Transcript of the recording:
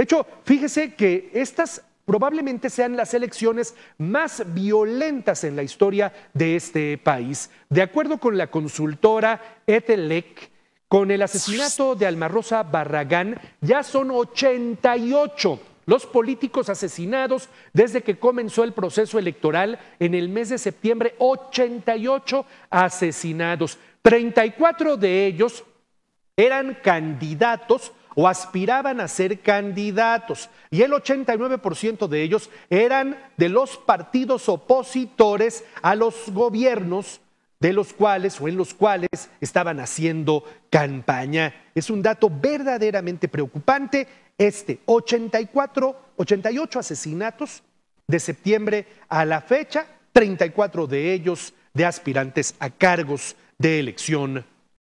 De hecho, fíjese que estas probablemente sean las elecciones más violentas en la historia de este país. De acuerdo con la consultora Etelec, con el asesinato de Rosa Barragán ya son 88 los políticos asesinados desde que comenzó el proceso electoral en el mes de septiembre, 88 asesinados. 34 de ellos eran candidatos o aspiraban a ser candidatos y el 89% de ellos eran de los partidos opositores a los gobiernos de los cuales o en los cuales estaban haciendo campaña. Es un dato verdaderamente preocupante este, 84, 88 asesinatos de septiembre a la fecha, 34 de ellos de aspirantes a cargos de elección